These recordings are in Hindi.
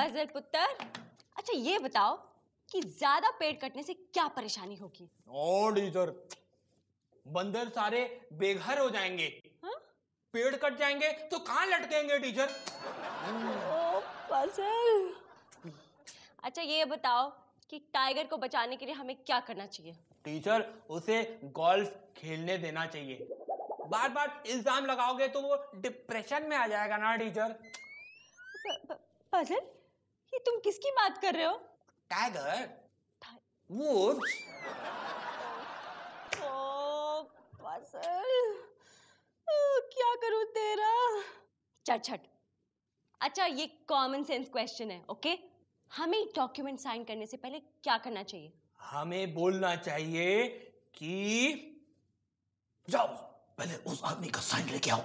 बजर पुत्र अच्छा ये बताओ कि ज्यादा पेट कटने से क्या परेशानी होगी और इधर बंदर सारे बेघर हो जाएंगे हा? पेड़ कट जाएंगे तो कहाँ लटकेंगे टीचर ओ पजल अच्छा ये बताओ कि टाइगर को बचाने के लिए हमें क्या करना चाहिए टीचर उसे गोल्फ खेलने देना चाहिए बार बार इल्जाम लगाओगे तो वो डिप्रेशन में आ जाएगा ना टीचर पजल ये तुम किसकी बात कर रहे हो टाइगर वुड्स क्या करूं तेरा चट छट अच्छा ये कॉमन सेंस क्वेश्चन है ओके हमें डॉक्यूमेंट साइन करने से पहले क्या करना चाहिए हमें बोलना चाहिए कि जाओ पहले उस आदमी का साइन लेके आओ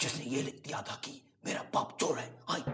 जिसने ये लिख दिया था कि मेरा बाप चोर है आई